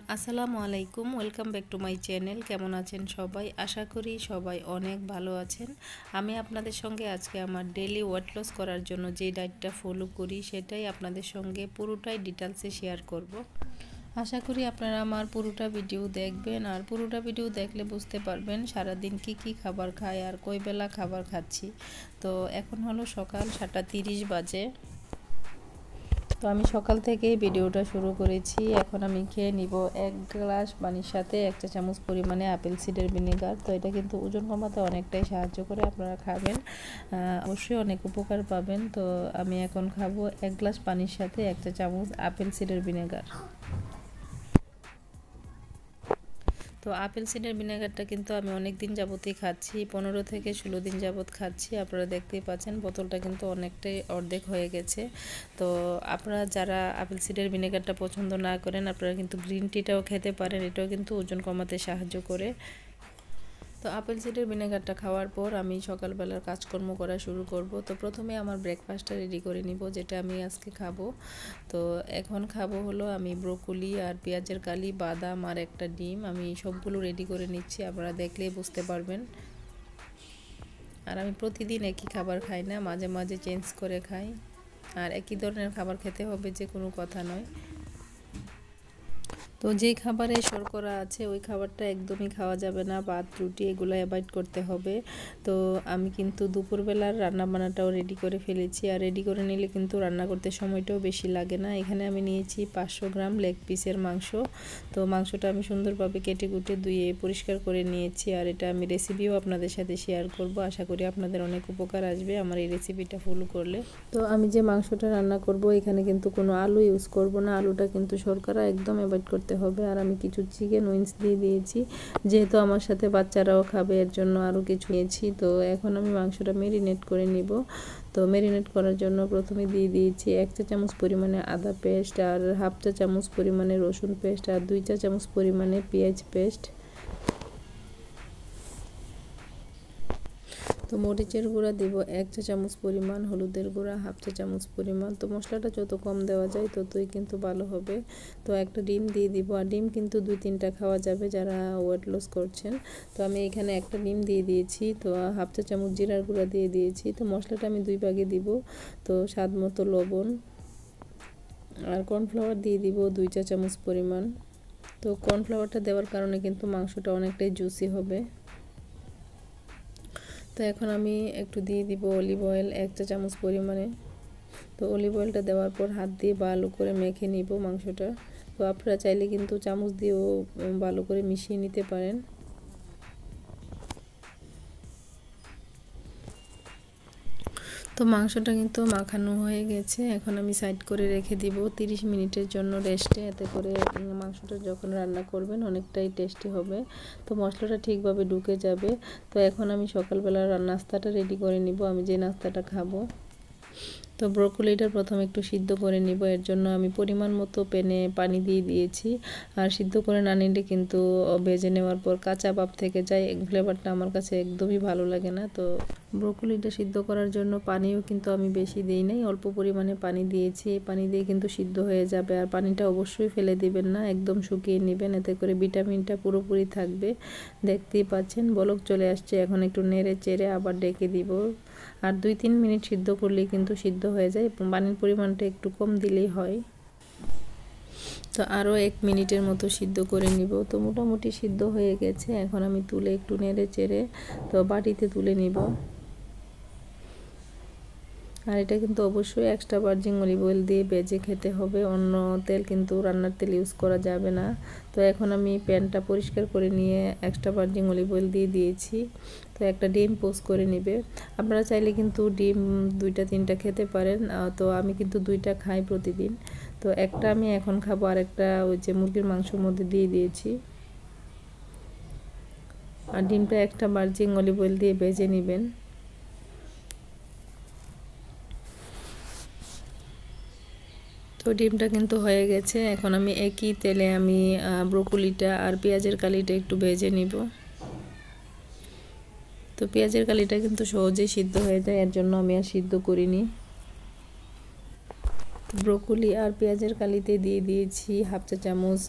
রহমান আসসালামু আলাইকুম welcome back to my channel কেমন আছেন সবাই আশা করি সবাই অনেক ভালো আছেন আমি আপনাদের সঙ্গে আজকে আমার ডেলি ওয়েট লস করার জন্য যে ডায়েটটা ফলো করি সেটাই আপনাদের সঙ্গে পুরোটাই ডিটেলসে শেয়ার করব। আশা করি আপনারা আমার পুরোটা ভিডিও দেখবেন আর পুরোটা ভিডিও দেখলে বুঝতে পারবেন সারাদিন কি কি খাবার খায় আর কই বেলা খাবার খাচ্ছি তো এখন হলো সকাল সাতটা তিরিশ বাজে তো আমি সকাল থেকেই ভিডিওটা শুরু করেছি এখন আমি খেয়ে নিব এক গ্লাস পানির সাথে এক চা চামচ পরিমাণে আপেল সিডের ভিনেগার তো এটা কিন্তু ওজন কমাতে অনেকটাই সাহায্য করে আপনারা খাবেন অবশ্যই অনেক উপকার পাবেন তো আমি এখন খাবো এক গ্লাস পানির সাথে এক চা চামচ আপেল সিডের ভিনেগার তো আপেল সিডার ভিনেগারটা কিন্তু আমি অনেক দিন যাবতই খাচ্ছি পনেরো থেকে ষোলো দিন যাবত খাচ্ছি আপনারা দেখতেই পাচ্ছেন বোতলটা কিন্তু অনেকটাই অর্ধেক হয়ে গেছে তো আপনারা যারা আপেল সিডার ভিনেগারটা পছন্দ না করেন আপনারা কিন্তু গ্রিন টিটাও খেতে পারেন এটাও কিন্তু ওজন কমাতে সাহায্য করে তো আপেল সিডের ভিনেগারটা খাওয়ার পর আমি সকালবেলার কাজকর্ম করা শুরু করব তো প্রথমে আমার ব্রেকফাস্টটা রেডি করে নিব যেটা আমি আজকে খাবো তো এখন খাবো হলো আমি ব্রোকলি আর পেঁয়াজের কালি বাদাম আর একটা ডিম আমি সবগুলো রেডি করে নিচ্ছি আপনারা দেখলেই বুঝতে পারবেন আর আমি প্রতিদিন একই খাবার খাই না মাঝে মাঝে চেঞ্জ করে খাই আর একই ধরনের খাবার খেতে হবে যে কোনো কথা নয় তো যে খাবারে শর্করা আছে ওই খাবারটা একদমই খাওয়া যাবে না ভাত রুটি এগুলো অ্যাভয়েড করতে হবে তো আমি কিন্তু দুপুরবেলার রান্না বান্নাটাও রেডি করে ফেলেছি আর রেডি করে নিলে কিন্তু রান্না করতে সময়টাও বেশি লাগে না এখানে আমি নিয়েছি পাঁচশো গ্রাম লেগ পিসের মাংস তো মাংসটা আমি সুন্দরভাবে কেটে কুটে ধুয়ে পরিষ্কার করে নিয়েছি আর এটা আমি রেসিপিও আপনাদের সাথে শেয়ার করব আশা করি আপনাদের অনেক উপকার আসবে আমার এই রেসিপিটা ফলো করলে তো আমি যে মাংসটা রান্না করব এখানে কিন্তু কোনো আলু ইউজ করব না আলুটা কিন্তু শর্করা একদম অ্যাভয়েড করতে করতে হবে আর আমি কিছু চিকেন উইংস দিয়ে দিয়েছি যেহেতু আমার সাথে বাচ্চারাও খাবে এর জন্য আরও কিছু নিয়েছি তো এখন আমি মাংসটা মেরিনেট করে নিব তো মেরিনেট করার জন্য প্রথমে দিয়ে দিয়েছি এক চা চামচ পরিমাণে আদা পেস্ট আর হাফ চা চামচ পরিমাণে রসুন পেস্ট আর দুই চা চামচ পরিমাণে পেঁয়াজ পেস্ট তো মরিচের গুঁড়া দিব এক চা চামচ পরিমাণ হলুদের গুঁড়া হাফ চা চামচ পরিমাণ তো মশলাটা যত কম দেওয়া যায় ততই কিন্তু ভালো হবে তো একটা ডিম দিয়ে দিব আর ডিম কিন্তু দুই তিনটা খাওয়া যাবে যারা ওয়েট লস করছেন তো আমি এখানে একটা ডিম দিয়ে দিয়েছি তো হাফ চা চামচ জিরার গুঁড়া দিয়ে দিয়েছি তো মশলাটা আমি দুই ভাগে দিব তো স্বাদ মতো লবণ আর কর্নফ্লাওয়ার দিয়ে দিব দুই চা চামচ পরিমাণ তো কর্নফ্লাওয়ারটা দেওয়ার কারণে কিন্তু মাংসটা অনেকটাই জুসি হবে তো এখন আমি একটু দিয়ে দিব অলিভ অয়েল এক চা চামচ পরিমাণে তো অলিভ অয়েলটা দেওয়ার পর হাত দিয়ে ভালো করে মেখে নিব মাংসটা তো আপনারা চাইলে কিন্তু চামচ দিয়েও ভালো করে মিশিয়ে নিতে পারেন তো মাংসটা কিন্তু মাখানো হয়ে গেছে এখন আমি সাইড করে রেখে দিব 30 মিনিটের জন্য রেস্টে এতে করে মাংসটা যখন রান্না করবেন অনেকটাই টেস্টি হবে তো মশলাটা ঠিকভাবে ঢুকে যাবে তো এখন আমি সকালবেলা নাস্তাটা রেডি করে নিব আমি যে নাস্তাটা খাবো তো ব্রকুলিটা প্রথমে একটু সিদ্ধ করে নিব এর জন্য আমি পরিমাণ মতো প্যানে পানি দিয়ে দিয়েছি আর সিদ্ধ করে না নিলে কিন্তু ভেজে নেওয়ার পর কাঁচা পাপ থেকে যায় ফ্লেভারটা আমার কাছে একদমই ভালো লাগে না তো ব্রকুলিটা সিদ্ধ করার জন্য পানিও কিন্তু আমি বেশি দিই নাই অল্প পরিমাণে পানি দিয়েছি এই পানি দিয়ে কিন্তু সিদ্ধ হয়ে যাবে আর পানিটা অবশ্যই ফেলে দিবেন না একদম শুকিয়ে নেবেন এতে করে ভিটামিনটা পুরোপুরি থাকবে দেখতেই পাচ্ছেন বলক চলে আসছে এখন একটু নেড়ে চেড়ে আবার ডেকে দিব আর দুই তিন মিনিট সিদ্ধ করলেই কিন্তু সিদ্ধ হয়ে যায় পানির পরিমাণটা একটু কম দিলেই হয় তো আরও এক মিনিটের মতো সিদ্ধ করে নিব তো মোটামুটি সিদ্ধ হয়ে গেছে এখন আমি তুলে একটু নেড়ে চেড়ে তো বাটিতে তুলে নিব আর এটা কিন্তু অবশ্যই এক্সট্রা ভার্জিন অলিভ অয়েল দিয়ে বেজে খেতে হবে অন্য তেল কিন্তু রান্নার তেল ইউজ করা যাবে না তো এখন আমি প্যানটা পরিষ্কার করে নিয়ে এক্সট্রা ভার্জিন অলিভ অয়েল দিয়ে দিয়েছি তো একটা ডিম পোস্ট করে নেবে আপনারা চাইলে কিন্তু ডিম দুইটা তিনটা খেতে পারেন তো আমি কিন্তু দুইটা খাই প্রতিদিন তো একটা আমি এখন খাবো আর একটা ওই যে মুরগির মাংসের মধ্যে দিয়ে দিয়েছি আর ডিমটা একটা ভার্জিন অলিভ অয়েল দিয়ে ভেজে নেবেন তো ডিমটা কিন্তু হয়ে গেছে এখন আমি একই তেলে আমি ব্রকুলিটা আর পেঁয়াজের কালিটা একটু ভেজে নিব তো পেঁয়াজের কালিটা কিন্তু সহজেই সিদ্ধ হয়ে যায় এর জন্য আমি আর সিদ্ধ করিনি ব্রকুলি আর পেঁয়াজের কালিতে দিয়ে দিয়েছি হাফ চা চামচ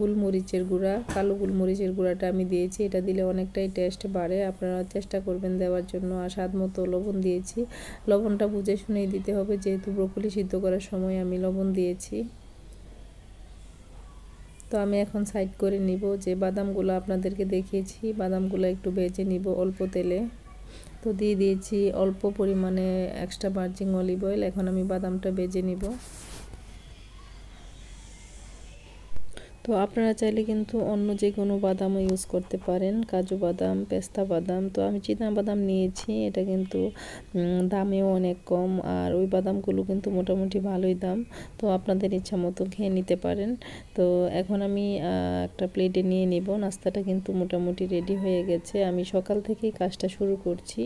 গোলমরিচের গুঁড়া কালো গোলমরিচের গুঁড়াটা আমি দিয়েছি এটা দিলে অনেকটাই টেস্ট বাড়ে আপনারা চেষ্টা করবেন দেওয়ার জন্য আর স্বাদ মতো লবণ দিয়েছি লবণটা বুঝে শুনেই দিতে হবে যেহেতু ব্রকুলি সিদ্ধ করার সময় আমি লবণ দিয়েছি তো আমি এখন সাইড করে নিব যে বাদামগুলো আপনাদেরকে দেখিয়েছি বাদামগুলো একটু ভেজে নিব অল্প তেলে তো দিয়ে দিয়েছি অল্প পরিমাণে এক্সট্রা ভার্জিন অলিভ অয়েল এখন আমি বাদামটা বেজে নিব তো আপনারা চাইলে কিন্তু অন্য যে কোনো বাদামও ইউজ করতে পারেন কাজু বাদাম পেস্তা বাদাম তো আমি চিনা বাদাম নিয়েছি এটা কিন্তু দামেও অনেক কম আর ওই বাদামগুলো কিন্তু মোটামুটি ভালোই দাম তো আপনাদের ইচ্ছা মতো খেয়ে নিতে পারেন তো এখন আমি একটা প্লেটে নিয়ে নেব নাস্তাটা কিন্তু মোটামুটি রেডি হয়ে গেছে আমি সকাল থেকেই কাজটা শুরু করছি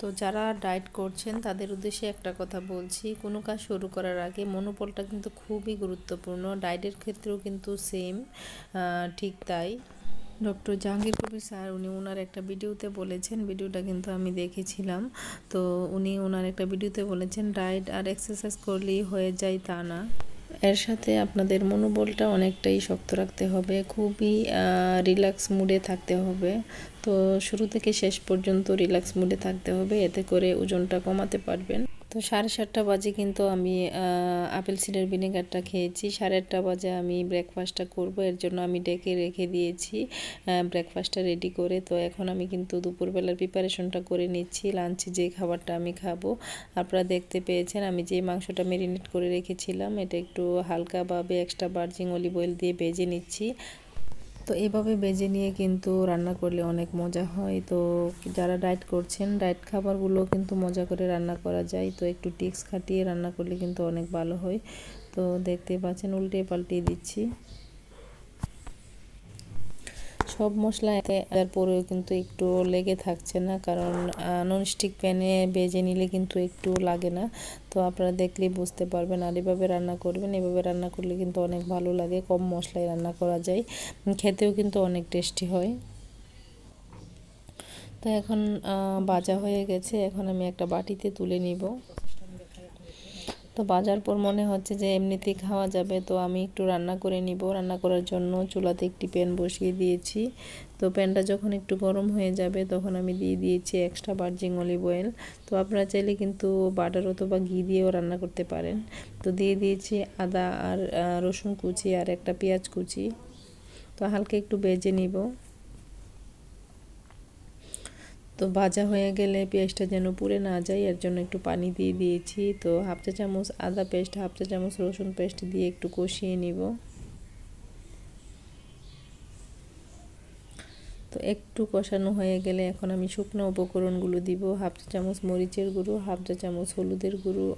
তো যারা ডায়েট করছেন তাদের উদ্দেশ্যে একটা কথা বলছি কোনো কাজ শুরু করার আগে মনোবলটা কিন্তু খুবই গুরুত্বপূর্ণ ডায়েটের ক্ষেত্রেও কিন্তু সেম ঠিক তাই ডক্টর জাহাঙ্গীর কবির স্যার উনি ওনার একটা ভিডিওতে বলেছেন ভিডিওটা কিন্তু আমি দেখেছিলাম তো উনি ওনার একটা ভিডিওতে বলেছেন ডায়েট আর এক্সারসাইজ করলেই হয়ে যায় তা না এর সাথে আপনাদের মনোবলটা অনেকটাই শক্ত রাখতে হবে খুবই রিল্যাক্স মুডে থাকতে হবে তো শুরু থেকে শেষ পর্যন্ত রিল্যাক্স মুডে থাকতে হবে এতে করে ওজনটা কমাতে পারবেন তো সাড়ে সাতটা বাজে কিন্তু আমি আপেল সিডার ভিনেগারটা খেয়েছি সাড়ে আটটা বাজে আমি ব্রেকফাস্টটা করব এর জন্য আমি ডেকে রেখে দিয়েছি ব্রেকফাস্টটা রেডি করে তো এখন আমি কিন্তু দুপুরবেলার প্রিপারেশনটা করে নিচ্ছি লাঞ্চে যে খাবারটা আমি খাবো আপনারা দেখতে পেয়েছেন আমি যে মাংসটা মেরিনেট করে রেখেছিলাম এটা একটু হালকাভাবে এক্সট্রা বার্জিং অলিভ অয়েল দিয়ে ভেজে নিচ্ছি তো এইভাবে বেজে নিয়ে কিন্তু রান্না করলে অনেক মজা হয় তো যারা ডায়েট করছেন ডায়েট খাবারগুলো কিন্তু মজা করে রান্না করা যায় তো একটু টিক্স খাটিয়ে রান্না করলে কিন্তু অনেক ভালো হয় তো দেখতে পাচ্ছেন উল্টে পাল্টে দিচ্ছি সব মশলাতে আদার পরেও কিন্তু একটু লেগে থাকছে না কারণ ননস্টিক প্যানে ভেজে নিলে কিন্তু একটু লাগে না তো আপনারা দেখলেই বুঝতে পারবেন আর এভাবে রান্না করবেন এভাবে রান্না করলে কিন্তু অনেক ভালো লাগে কম মশলায় রান্না করা যায় খেতেও কিন্তু অনেক টেস্টি হয় তো এখন ভাজা হয়ে গেছে এখন আমি একটা বাটিতে তুলে নিব তো বাজার পর মনে হচ্ছে যে এমনিতেই খাওয়া যাবে তো আমি একটু রান্না করে নিব রান্না করার জন্য চুলাতে একটি প্যান বসিয়ে দিয়েছি তো প্যানটা যখন একটু গরম হয়ে যাবে তখন আমি দিয়ে দিয়েছি এক্সট্রা বার্জিং অলিভ অয়েল তো আপনারা চাইলে কিন্তু বাটার অথবা ঘি দিয়েও রান্না করতে পারেন তো দিয়ে দিয়েছি আদা আর রসুন কুচি আর একটা পেঁয়াজ কুচি তো হালকা একটু বেজে নিব তো ভাজা হয়ে গেলে পেঁয়াজটা যেন পুড়ে না যায় এর জন্য একটু পানি দিয়ে দিয়েছি তো হাফ চা চামচ আদা পেস্ট হাফ চা চামচ রসুন পেস্ট দিয়ে একটু কষিয়ে নিব তো একটু কষানো হয়ে গেলে এখন আমি শুকনো উপকরণগুলো দিব হাফ চা চামচ মরিচের গুঁড়ো হাফ চা চামচ হলুদের গুঁড়ো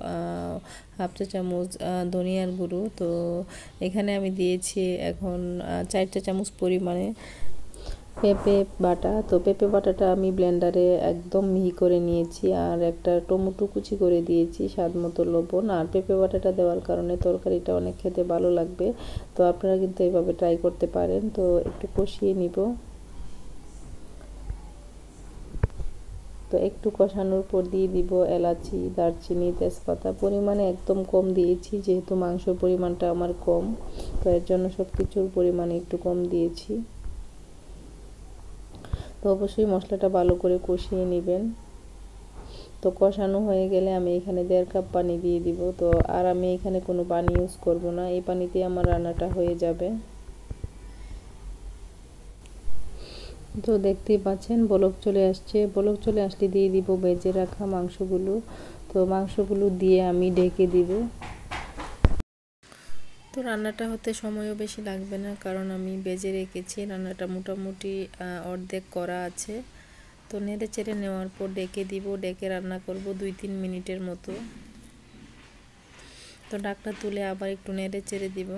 হাফ চা চামচ ধনিয়ার গুঁড়ো তো এখানে আমি দিয়েছি এখন চারটা চামচ পরিমাণে পেঁপে বাটা তো পেঁপে বাটাটা আমি ব্লেন্ডারে একদম মিহি করে নিয়েছি আর একটা টমেটো কুচি করে দিয়েছি স্বাদ মতো লবণ আর পেঁপে বাটাটা দেওয়ার কারণে তরকারিটা অনেক খেতে ভালো লাগবে তো আপনারা কিন্তু এভাবে ট্রাই করতে পারেন তো একটু কষিয়ে নিব তো একটু কষানোর পর দিয়ে দিব এলাচি দারচিনি তেজপাতা পরিমাণে একদম কম দিয়েছি যেহেতু মাংসর পরিমাণটা আমার কম তো এর জন্য সব কিছুর পরিমাণে একটু কম দিয়েছি তো অবশ্যই মশলাটা ভালো করে কষিয়ে নেবেন তো কষানো হয়ে গেলে আমি এখানে দেড় কাপ পানি দিয়ে দিব তো আর আমি এখানে কোনো পানি ইউজ করব না এই পানিতে আমার রান্নাটা হয়ে যাবে তো দেখতেই পাচ্ছেন বলক চলে আসছে বলক চলে আসলে দিয়ে দিব বেজে রাখা মাংসগুলো তো মাংসগুলো দিয়ে আমি ঢেকে দিব তো রান্নাটা হতে সময়ও বেশি লাগবে না কারণ আমি বেজে রেখেছি রান্নাটা মোটামুটি অর্ধেক করা আছে তো নেড়ে চেড়ে নেওয়ার পর ডেকে দিব ডেকে রান্না করব দুই তিন মিনিটের মতো তো ডাকটা তুলে আবার একটু নেড়ে চেড়ে দিব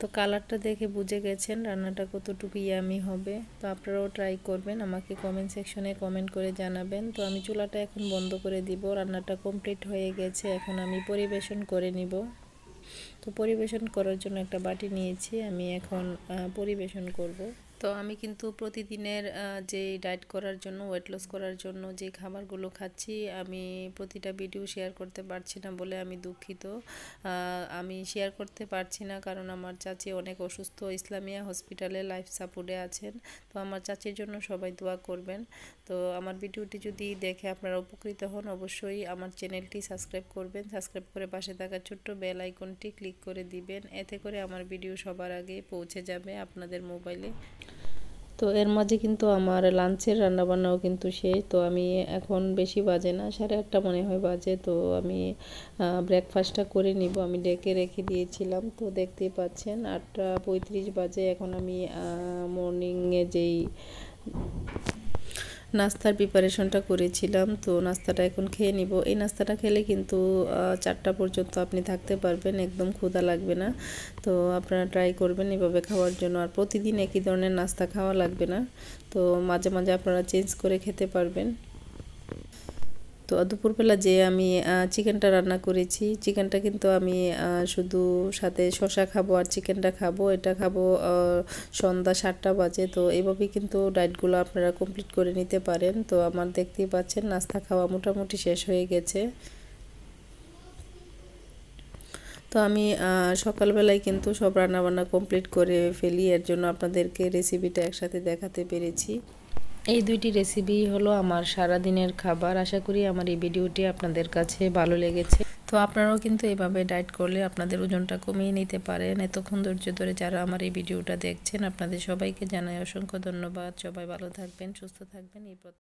তো কালারটা দেখে বুঝে গেছেন রান্নাটা কতটুকু ইয়ামি হবে তো আপনারাও ট্রাই করবেন আমাকে কমেন্ট সেকশনে কমেন্ট করে জানাবেন তো আমি চুলাটা এখন বন্ধ করে দিব রান্নাটা কমপ্লিট হয়ে গেছে এখন আমি পরিবেশন করে নিব তো পরিবেশন করার জন্য একটা বাটি নিয়েছি আমি এখন পরিবেশন করব তো আমি কিন্তু প্রতিদিনের যে ডায়েট করার জন্য ওয়েট লস করার জন্য যে খাবারগুলো খাচ্ছি আমি প্রতিটা ভিডিও শেয়ার করতে পারছি না বলে আমি দুঃখিত আমি শেয়ার করতে পারছি না কারণ আমার চাচি অনেক অসুস্থ ইসলামিয়া হসপিটালে লাইফ সাপোর্টে আছেন তো আমার চাচির জন্য সবাই দোয়া করবেন তো আমার ভিডিওটি যদি দেখে আপনারা উপকৃত হন অবশ্যই আমার চ্যানেলটি সাবস্ক্রাইব করবেন সাবস্ক্রাইব করে পাশে থাকা ছোট্ট বেল আইকনটি ক্লিক করে দিবেন এতে করে আমার ভিডিও সবার আগে পৌঁছে যাবে আপনাদের মোবাইলে তো এর মাঝে কিন্তু আমার লাঞ্চের রান্নাবান্নাও কিন্তু শেষ তো আমি এখন বেশি বাজে না সাড়ে আটটা মনে হয় বাজে তো আমি ব্রেকফাস্টটা করে নিব আমি ডেকে রেখে দিয়েছিলাম তো দেখতেই পাচ্ছেন আটটা পঁয়ত্রিশ বাজে এখন আমি মর্নিংয়ে যেই নাস্তার প্রিপারেশনটা করেছিলাম তো নাস্তাটা এখন খেয়ে নিব এই নাস্তাটা খেলে কিন্তু চারটা পর্যন্ত আপনি থাকতে পারবেন একদম ক্ষুধা লাগবে না তো আপনারা ট্রাই করবেন এভাবে খাওয়ার জন্য আর প্রতিদিন একই ধরনের নাস্তা খাওয়া লাগবে না তো মাঝে মাঝে আপনারা চেঞ্জ করে খেতে পারবেন তো দুপুরবেলা যে আমি চিকেনটা রান্না করেছি চিকেনটা কিন্তু আমি শুধু সাথে শশা খাবো আর চিকেনটা খাবো এটা খাবো সন্ধ্যা সাতটা বাজে তো এভাবেই কিন্তু ডায়েটগুলো আপনারা কমপ্লিট করে নিতে পারেন তো আমার দেখতেই পাচ্ছেন নাস্তা খাওয়া মোটামুটি শেষ হয়ে গেছে তো আমি সকালবেলায় কিন্তু সব রান্নাবান্না কমপ্লিট করে ফেলি এর জন্য আপনাদেরকে রেসিপিটা একসাথে দেখাতে পেরেছি এই দুইটি রেসিপি হলো আমার সারা দিনের খাবার আশা করি আমার এই ভিডিওটি আপনাদের কাছে ভালো লেগেছে তো আপনারাও কিন্তু এভাবে ডায়েট করলে আপনাদের ওজনটা কমিয়ে নিতে পারেন এতক্ষণ ধৈর্য ধরে যারা আমার এই ভিডিওটা দেখছেন আপনাদের সবাইকে জানাই অসংখ্য ধন্যবাদ সবাই ভালো থাকবেন সুস্থ থাকবেন এই